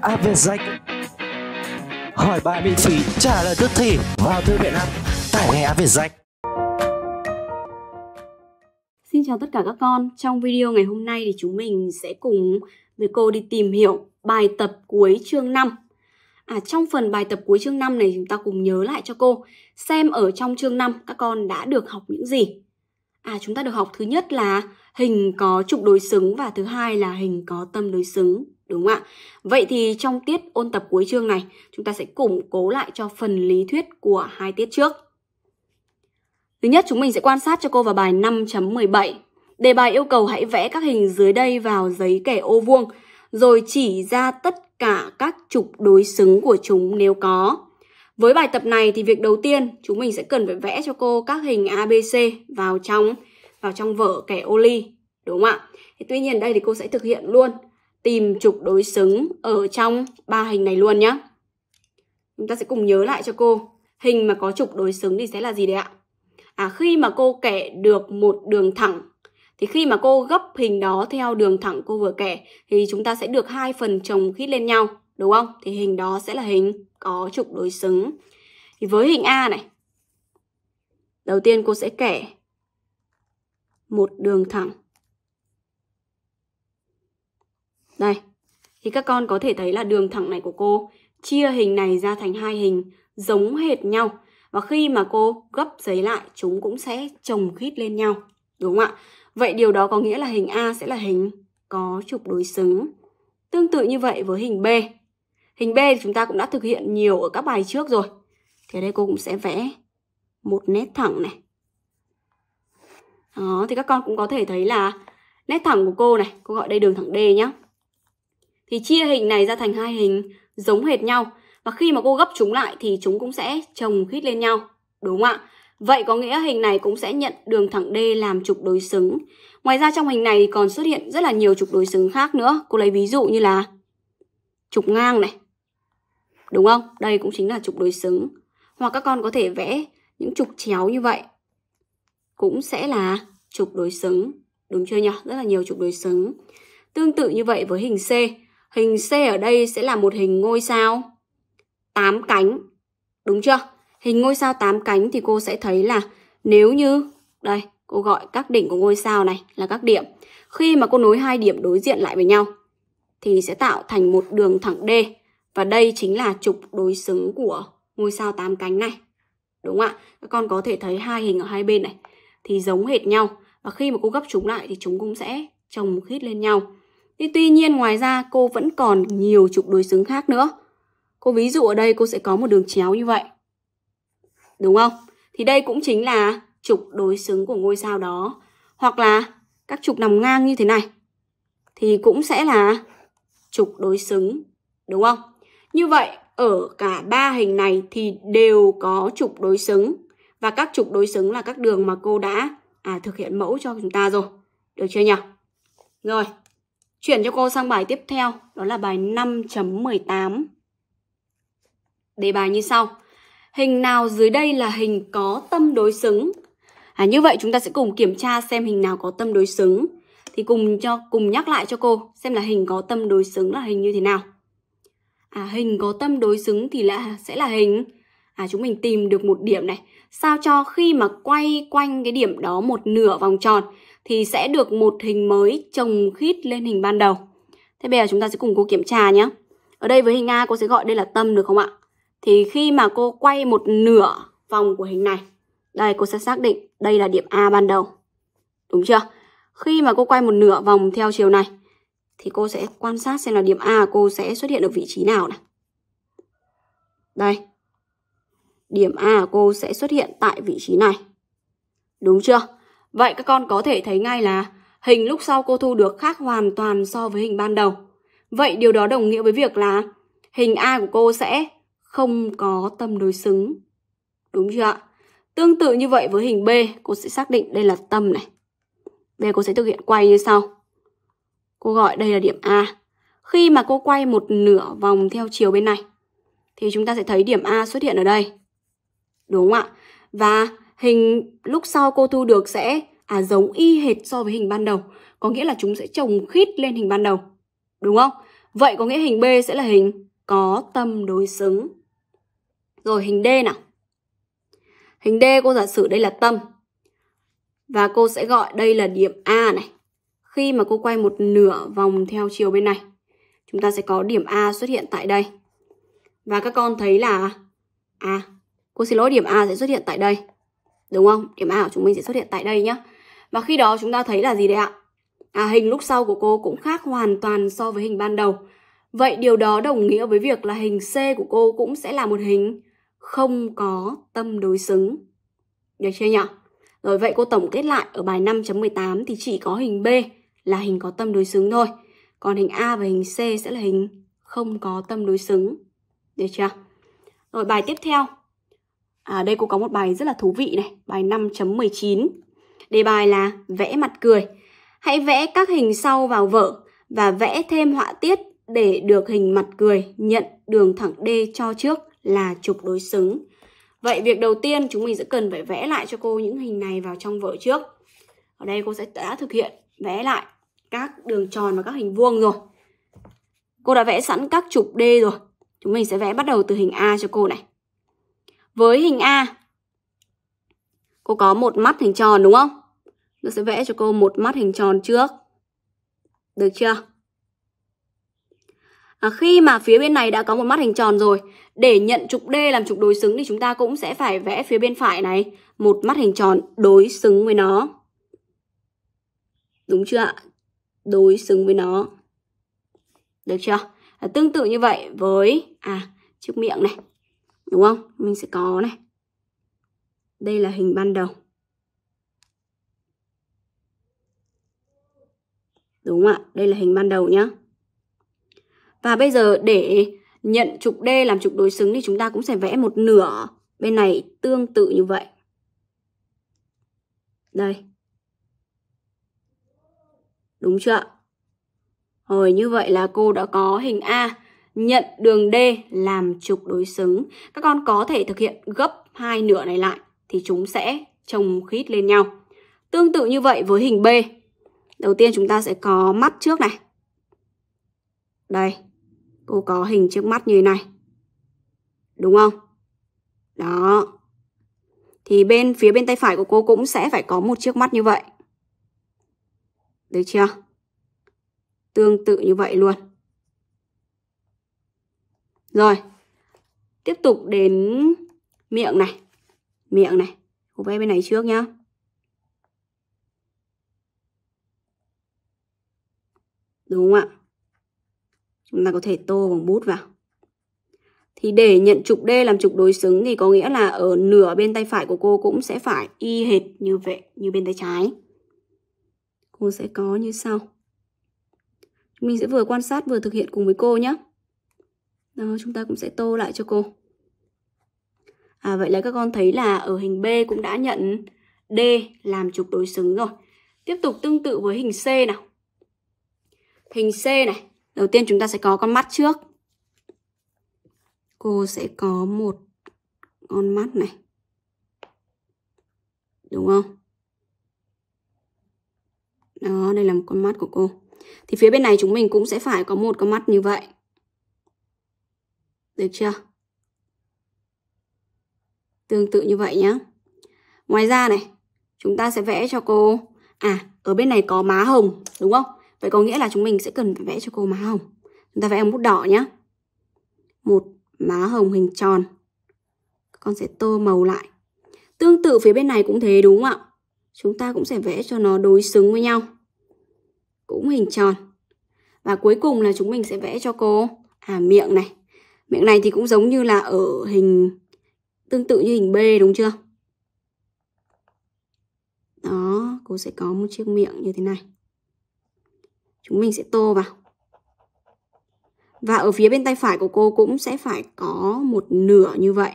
app về danh hỏi bài miễn phí trả lời tức thì vào thư viện app tải ngay app về danh Xin chào tất cả các con, trong video ngày hôm nay thì chúng mình sẽ cùng với cô đi tìm hiểu bài tập cuối chương 5 À, trong phần bài tập cuối chương 5 này chúng ta cùng nhớ lại cho cô xem ở trong chương 5 các con đã được học những gì. À, chúng ta được học thứ nhất là hình có trục đối xứng và thứ hai là hình có tâm đối xứng. Đúng không ạ? Vậy thì trong tiết ôn tập cuối chương này, chúng ta sẽ củng cố lại cho phần lý thuyết của hai tiết trước. Thứ nhất, chúng mình sẽ quan sát cho cô vào bài 5.17. Đề bài yêu cầu hãy vẽ các hình dưới đây vào giấy kẻ ô vuông, rồi chỉ ra tất cả các trục đối xứng của chúng nếu có. Với bài tập này thì việc đầu tiên chúng mình sẽ cần phải vẽ cho cô các hình ABC vào trong vào trong vở kẻ ô ly, đúng không ạ? Thì tuy nhiên đây thì cô sẽ thực hiện luôn tìm trục đối xứng ở trong ba hình này luôn nhé. Chúng ta sẽ cùng nhớ lại cho cô. Hình mà có trục đối xứng thì sẽ là gì đấy ạ? À, khi mà cô kẻ được một đường thẳng thì khi mà cô gấp hình đó theo đường thẳng cô vừa kẻ thì chúng ta sẽ được hai phần chồng khít lên nhau, đúng không? Thì hình đó sẽ là hình có trục đối xứng. Thì với hình A này, đầu tiên cô sẽ kẻ một đường thẳng Đây, thì các con có thể thấy là đường thẳng này của cô chia hình này ra thành hai hình giống hệt nhau. Và khi mà cô gấp giấy lại, chúng cũng sẽ chồng khít lên nhau. Đúng không ạ? Vậy điều đó có nghĩa là hình A sẽ là hình có trục đối xứng. Tương tự như vậy với hình B. Hình B chúng ta cũng đã thực hiện nhiều ở các bài trước rồi. Thì ở đây cô cũng sẽ vẽ một nét thẳng này. Đó, thì các con cũng có thể thấy là nét thẳng của cô này, cô gọi đây đường thẳng D nhá thì chia hình này ra thành hai hình giống hệt nhau và khi mà cô gấp chúng lại thì chúng cũng sẽ chồng khít lên nhau, đúng không ạ? Vậy có nghĩa hình này cũng sẽ nhận đường thẳng D làm trục đối xứng. Ngoài ra trong hình này còn xuất hiện rất là nhiều trục đối xứng khác nữa. Cô lấy ví dụ như là trục ngang này. Đúng không? Đây cũng chính là trục đối xứng. Hoặc các con có thể vẽ những trục chéo như vậy. Cũng sẽ là trục đối xứng. Đúng chưa nhỉ? Rất là nhiều trục đối xứng. Tương tự như vậy với hình C Hình C ở đây sẽ là một hình ngôi sao 8 cánh. Đúng chưa? Hình ngôi sao 8 cánh thì cô sẽ thấy là nếu như đây, cô gọi các đỉnh của ngôi sao này là các điểm. Khi mà cô nối hai điểm đối diện lại với nhau thì sẽ tạo thành một đường thẳng D và đây chính là trục đối xứng của ngôi sao 8 cánh này. Đúng không ạ? Các con có thể thấy hai hình ở hai bên này thì giống hệt nhau và khi mà cô gấp chúng lại thì chúng cũng sẽ chồng khít lên nhau. Thế tuy nhiên ngoài ra cô vẫn còn nhiều trục đối xứng khác nữa. Cô ví dụ ở đây cô sẽ có một đường chéo như vậy. Đúng không? Thì đây cũng chính là trục đối xứng của ngôi sao đó. Hoặc là các trục nằm ngang như thế này. Thì cũng sẽ là trục đối xứng. Đúng không? Như vậy ở cả ba hình này thì đều có trục đối xứng. Và các trục đối xứng là các đường mà cô đã à, thực hiện mẫu cho chúng ta rồi. Được chưa nhỉ? Rồi, Chuyển cho cô sang bài tiếp theo, đó là bài 5.18. Đề bài như sau. Hình nào dưới đây là hình có tâm đối xứng? À, như vậy chúng ta sẽ cùng kiểm tra xem hình nào có tâm đối xứng. Thì cùng cho cùng nhắc lại cho cô xem là hình có tâm đối xứng là hình như thế nào. À, hình có tâm đối xứng thì là sẽ là hình à, chúng mình tìm được một điểm này sao cho khi mà quay quanh cái điểm đó một nửa vòng tròn thì sẽ được một hình mới chồng khít lên hình ban đầu. Thế bây giờ chúng ta sẽ cùng cô kiểm tra nhé. Ở đây với hình A cô sẽ gọi đây là tâm được không ạ? Thì khi mà cô quay một nửa vòng của hình này, đây cô sẽ xác định đây là điểm A ban đầu. Đúng chưa? Khi mà cô quay một nửa vòng theo chiều này, thì cô sẽ quan sát xem là điểm A cô sẽ xuất hiện ở vị trí nào này. Đây. Điểm A của cô sẽ xuất hiện tại vị trí này. Đúng chưa? Vậy các con có thể thấy ngay là hình lúc sau cô thu được khác hoàn toàn so với hình ban đầu. Vậy điều đó đồng nghĩa với việc là hình A của cô sẽ không có tâm đối xứng. Đúng chưa ạ? Tương tự như vậy với hình B, cô sẽ xác định đây là tâm này. Đây cô sẽ thực hiện quay như sau. Cô gọi đây là điểm A. Khi mà cô quay một nửa vòng theo chiều bên này, thì chúng ta sẽ thấy điểm A xuất hiện ở đây. Đúng không ạ? Và Hình lúc sau cô thu được sẽ à giống y hệt so với hình ban đầu, có nghĩa là chúng sẽ chồng khít lên hình ban đầu. Đúng không? Vậy có nghĩa hình B sẽ là hình có tâm đối xứng. Rồi hình D nào. Hình D cô giả sử đây là tâm. Và cô sẽ gọi đây là điểm A này. Khi mà cô quay một nửa vòng theo chiều bên này, chúng ta sẽ có điểm A xuất hiện tại đây. Và các con thấy là à, cô xin lỗi điểm A sẽ xuất hiện tại đây đúng không điểm a của chúng mình sẽ xuất hiện tại đây nhá và khi đó chúng ta thấy là gì đấy ạ à hình lúc sau của cô cũng khác hoàn toàn so với hình ban đầu vậy điều đó đồng nghĩa với việc là hình c của cô cũng sẽ là một hình không có tâm đối xứng được chưa nhỉ rồi vậy cô tổng kết lại ở bài 5.18 thì chỉ có hình B là hình có tâm đối xứng thôi. Còn hình A và hình C sẽ là hình không có tâm đối xứng. Được chưa? Rồi bài tiếp theo À, đây cô có một bài rất là thú vị này, bài 5.19. Đề bài là vẽ mặt cười. Hãy vẽ các hình sau vào vở và vẽ thêm họa tiết để được hình mặt cười nhận đường thẳng D cho trước là trục đối xứng. Vậy việc đầu tiên chúng mình sẽ cần phải vẽ lại cho cô những hình này vào trong vở trước. Ở đây cô sẽ đã thực hiện vẽ lại các đường tròn và các hình vuông rồi. Cô đã vẽ sẵn các trục D rồi. Chúng mình sẽ vẽ bắt đầu từ hình A cho cô này. Với hình A, cô có một mắt hình tròn đúng không? Nó sẽ vẽ cho cô một mắt hình tròn trước. Được chưa? À, khi mà phía bên này đã có một mắt hình tròn rồi, để nhận trục D làm trục đối xứng thì chúng ta cũng sẽ phải vẽ phía bên phải này một mắt hình tròn đối xứng với nó. Đúng chưa ạ? Đối xứng với nó. Được chưa? À, tương tự như vậy với à chữ miệng này đúng không mình sẽ có này đây là hình ban đầu đúng ạ đây là hình ban đầu nhá và bây giờ để nhận trục D làm trục đối xứng thì chúng ta cũng sẽ vẽ một nửa bên này tương tự như vậy đây đúng chưa rồi như vậy là cô đã có hình A nhận đường D làm trục đối xứng. Các con có thể thực hiện gấp hai nửa này lại thì chúng sẽ chồng khít lên nhau. Tương tự như vậy với hình B. Đầu tiên chúng ta sẽ có mắt trước này. Đây, cô có hình trước mắt như thế này. Đúng không? Đó. Thì bên phía bên tay phải của cô cũng sẽ phải có một chiếc mắt như vậy. Được chưa? Tương tự như vậy luôn. Rồi, tiếp tục đến miệng này. Miệng này, cô vẽ bên này trước nhá. Đúng không ạ? Chúng ta có thể tô bằng bút vào. Thì để nhận trục D làm trục đối xứng thì có nghĩa là ở nửa bên tay phải của cô cũng sẽ phải y hệt như vậy, như bên tay trái. Cô sẽ có như sau. Mình sẽ vừa quan sát vừa thực hiện cùng với cô nhé đó ờ, chúng ta cũng sẽ tô lại cho cô à, vậy là các con thấy là ở hình b cũng đã nhận d làm trục đối xứng rồi tiếp tục tương tự với hình c nào hình c này đầu tiên chúng ta sẽ có con mắt trước cô sẽ có một con mắt này đúng không đó đây là một con mắt của cô thì phía bên này chúng mình cũng sẽ phải có một con mắt như vậy được chưa? Tương tự như vậy nhé. Ngoài ra này, chúng ta sẽ vẽ cho cô... À, ở bên này có má hồng, đúng không? Vậy có nghĩa là chúng mình sẽ cần phải vẽ cho cô má hồng. Chúng ta vẽ bằng bút đỏ nhé. Một má hồng hình tròn. Con sẽ tô màu lại. Tương tự phía bên này cũng thế đúng không ạ? Chúng ta cũng sẽ vẽ cho nó đối xứng với nhau. Cũng hình tròn. Và cuối cùng là chúng mình sẽ vẽ cho cô à miệng này miệng này thì cũng giống như là ở hình tương tự như hình B đúng chưa đó cô sẽ có một chiếc miệng như thế này chúng mình sẽ tô vào và ở phía bên tay phải của cô cũng sẽ phải có một nửa như vậy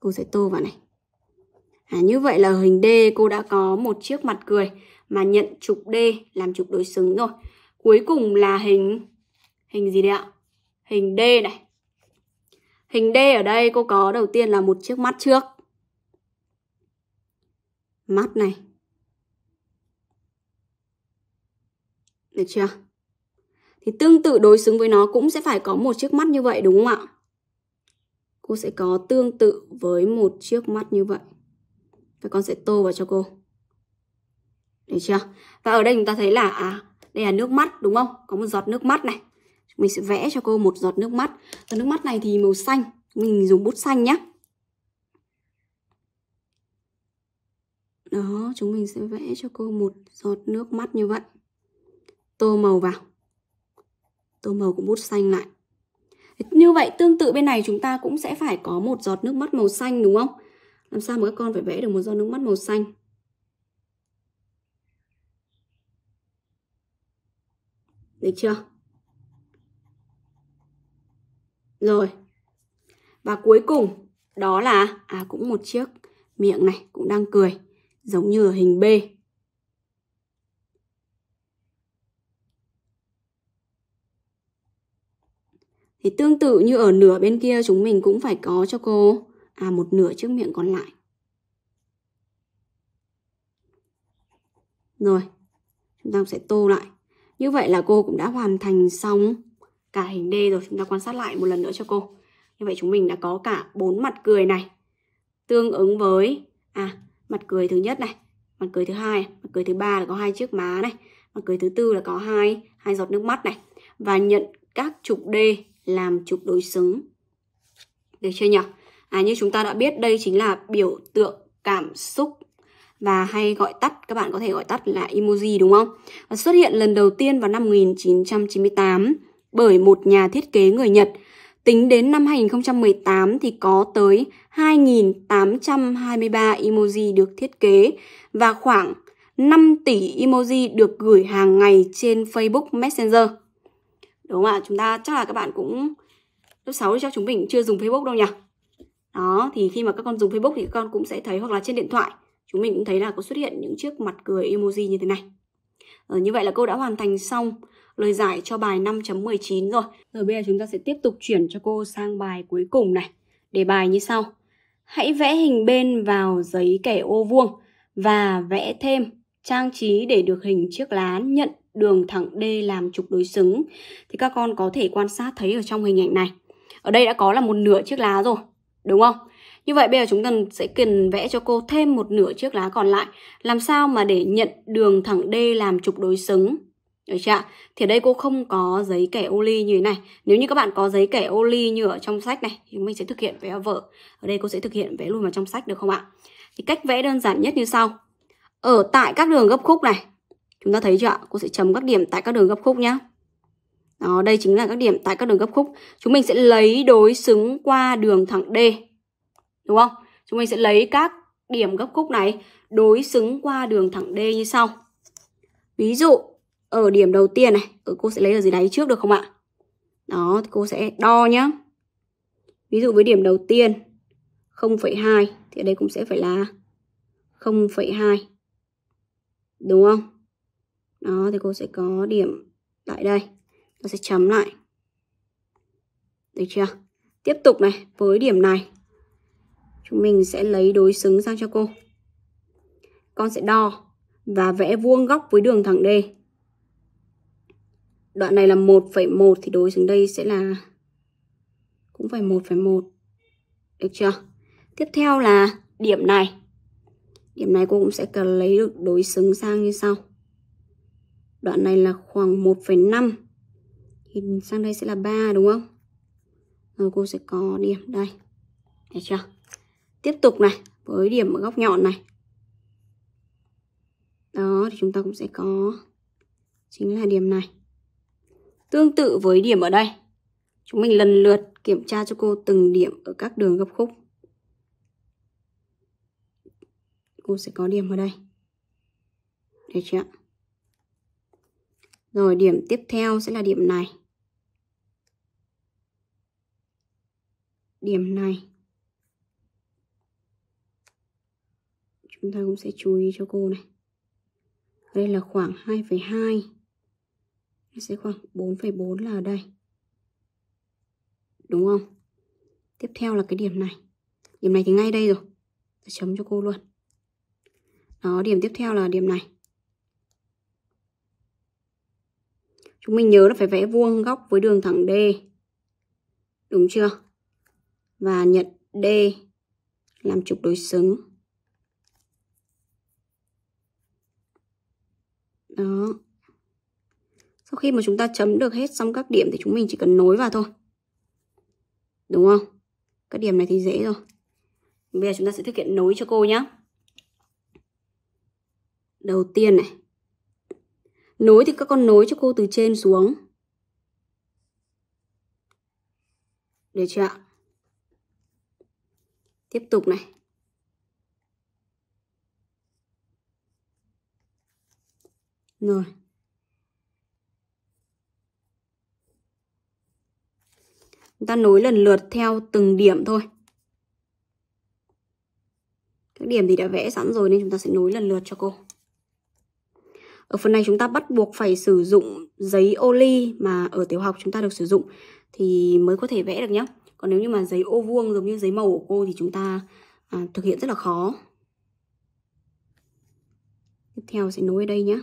cô sẽ tô vào này à, như vậy là hình D cô đã có một chiếc mặt cười mà nhận trục D làm trục đối xứng rồi Cuối cùng là hình hình gì đấy ạ? Hình D này. Hình D ở đây cô có đầu tiên là một chiếc mắt trước. Mắt này. Được chưa? Thì tương tự đối xứng với nó cũng sẽ phải có một chiếc mắt như vậy đúng không ạ? Cô sẽ có tương tự với một chiếc mắt như vậy. Và con sẽ tô vào cho cô. Được chưa? Và ở đây chúng ta thấy là à, đây là nước mắt đúng không có một giọt nước mắt này mình sẽ vẽ cho cô một giọt nước mắt giọt nước mắt này thì màu xanh mình dùng bút xanh nhé đó chúng mình sẽ vẽ cho cô một giọt nước mắt như vậy tô màu vào tô màu của bút xanh lại như vậy tương tự bên này chúng ta cũng sẽ phải có một giọt nước mắt màu xanh đúng không làm sao mà các con phải vẽ được một giọt nước mắt màu xanh được chưa rồi và cuối cùng đó là à cũng một chiếc miệng này cũng đang cười giống như ở hình B Thì tương tự như ở nửa bên kia chúng mình cũng phải có cho cô à một nửa chiếc miệng còn lại. Rồi, chúng ta sẽ tô lại. Như vậy là cô cũng đã hoàn thành xong cả hình D rồi. Chúng ta quan sát lại một lần nữa cho cô. Như vậy chúng mình đã có cả bốn mặt cười này. Tương ứng với à mặt cười thứ nhất này, mặt cười thứ hai, mặt cười thứ ba là có hai chiếc má này, mặt cười thứ tư là có hai hai giọt nước mắt này và nhận các trục D làm trục đối xứng. Được chưa nhỉ? À như chúng ta đã biết đây chính là biểu tượng cảm xúc và hay gọi tắt các bạn có thể gọi tắt là emoji đúng không? Và xuất hiện lần đầu tiên vào năm 1998 bởi một nhà thiết kế người Nhật. Tính đến năm 2018 thì có tới 2.823 emoji được thiết kế và khoảng 5 tỷ emoji được gửi hàng ngày trên Facebook Messenger. Đúng không ạ? Chúng ta chắc là các bạn cũng lớp 6 thì chúng mình chưa dùng Facebook đâu nhỉ? Đó, thì khi mà các con dùng Facebook thì các con cũng sẽ thấy hoặc là trên điện thoại chúng mình cũng thấy là có xuất hiện những chiếc mặt cười emoji như thế này. Ờ, như vậy là cô đã hoàn thành xong lời giải cho bài 5.19 rồi. Rồi bây giờ chúng ta sẽ tiếp tục chuyển cho cô sang bài cuối cùng này. Đề bài như sau. Hãy vẽ hình bên vào giấy kẻ ô vuông và vẽ thêm trang trí để được hình chiếc lá nhận đường thẳng D làm trục đối xứng. Thì các con có thể quan sát thấy ở trong hình ảnh này. Ở đây đã có là một nửa chiếc lá rồi, đúng không? Như vậy bây giờ chúng ta sẽ cần vẽ cho cô thêm một nửa chiếc lá còn lại. Làm sao mà để nhận đường thẳng D làm trục đối xứng? Được chưa? Thì ở đây cô không có giấy kẻ ô ly như thế này. Nếu như các bạn có giấy kẻ ô ly như ở trong sách này thì mình sẽ thực hiện vẽ vở. Ở đây cô sẽ thực hiện vẽ luôn vào trong sách được không ạ? Thì cách vẽ đơn giản nhất như sau. Ở tại các đường gấp khúc này, chúng ta thấy chưa ạ? Cô sẽ chấm các điểm tại các đường gấp khúc nhé Đó, đây chính là các điểm tại các đường gấp khúc. Chúng mình sẽ lấy đối xứng qua đường thẳng D đúng không? Chúng mình sẽ lấy các điểm gấp khúc này đối xứng qua đường thẳng D như sau. Ví dụ ở điểm đầu tiên này, ở cô sẽ lấy ở dưới đáy trước được không ạ? Đó, thì cô sẽ đo nhá. Ví dụ với điểm đầu tiên 0,2 thì ở đây cũng sẽ phải là 0,2. Đúng không? Đó, thì cô sẽ có điểm tại đây. Cô sẽ chấm lại. Được chưa? Tiếp tục này, với điểm này Chúng mình sẽ lấy đối xứng sang cho cô. Con sẽ đo và vẽ vuông góc với đường thẳng D. Đoạn này là 1,1 thì đối xứng đây sẽ là cũng phải 1,1. Được chưa? Tiếp theo là điểm này. Điểm này cô cũng sẽ cần lấy được đối xứng sang như sau. Đoạn này là khoảng 1,5 thì sang đây sẽ là 3 đúng không? Rồi cô sẽ có điểm đây. Được chưa? tiếp tục này với điểm ở góc nhọn này đó thì chúng ta cũng sẽ có chính là điểm này tương tự với điểm ở đây chúng mình lần lượt kiểm tra cho cô từng điểm ở các đường gấp khúc cô sẽ có điểm ở đây được chưa rồi điểm tiếp theo sẽ là điểm này điểm này chúng ta cũng sẽ chú ý cho cô này đây là khoảng 2,2 nó sẽ khoảng 4,4 là ở đây đúng không tiếp theo là cái điểm này điểm này thì ngay đây rồi ta chấm cho cô luôn đó điểm tiếp theo là điểm này chúng mình nhớ là phải vẽ vuông góc với đường thẳng D đúng chưa và nhận D làm trục đối xứng Đó. Sau khi mà chúng ta chấm được hết xong các điểm thì chúng mình chỉ cần nối vào thôi. Đúng không? Các điểm này thì dễ rồi. Bây giờ chúng ta sẽ thực hiện nối cho cô nhé. Đầu tiên này. Nối thì các con nối cho cô từ trên xuống. Được chưa ạ? Tiếp tục này. rồi chúng ta nối lần lượt theo từng điểm thôi các điểm thì đã vẽ sẵn rồi nên chúng ta sẽ nối lần lượt cho cô ở phần này chúng ta bắt buộc phải sử dụng giấy ô ly mà ở tiểu học chúng ta được sử dụng thì mới có thể vẽ được nhé còn nếu như mà giấy ô vuông giống như giấy màu của cô thì chúng ta à, thực hiện rất là khó tiếp theo sẽ nối ở đây nhé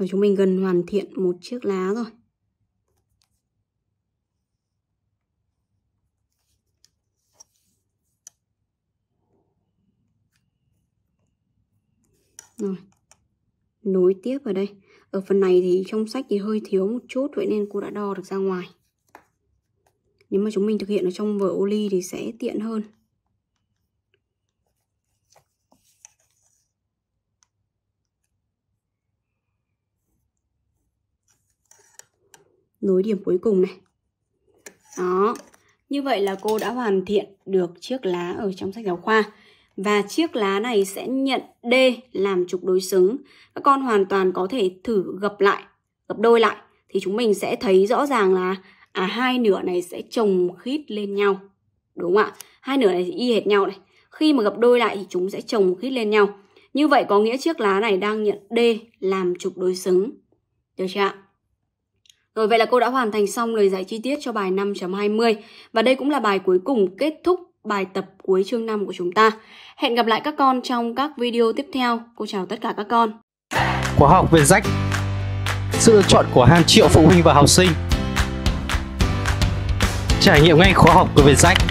và chúng mình gần hoàn thiện một chiếc lá rồi rồi nối tiếp vào đây ở phần này thì trong sách thì hơi thiếu một chút vậy nên cô đã đo được ra ngoài nếu mà chúng mình thực hiện ở trong vở ô ly thì sẽ tiện hơn nối điểm cuối cùng này đó như vậy là cô đã hoàn thiện được chiếc lá ở trong sách giáo khoa và chiếc lá này sẽ nhận D làm trục đối xứng. Các con hoàn toàn có thể thử gập lại, gập đôi lại thì chúng mình sẽ thấy rõ ràng là à hai nửa này sẽ chồng khít lên nhau. Đúng không ạ? Hai nửa này y hệt nhau này. Khi mà gập đôi lại thì chúng sẽ chồng khít lên nhau. Như vậy có nghĩa chiếc lá này đang nhận D làm trục đối xứng. Được chưa ạ? Rồi vậy là cô đã hoàn thành xong lời giải chi tiết cho bài 5.20 và đây cũng là bài cuối cùng kết thúc bài tập cuối chương 5 của chúng ta. Hẹn gặp lại các con trong các video tiếp theo. Cô chào tất cả các con. Khóa học về rách Sự lựa chọn của hàng triệu phụ huynh và học sinh Trải nghiệm ngay khóa học của Việt Rách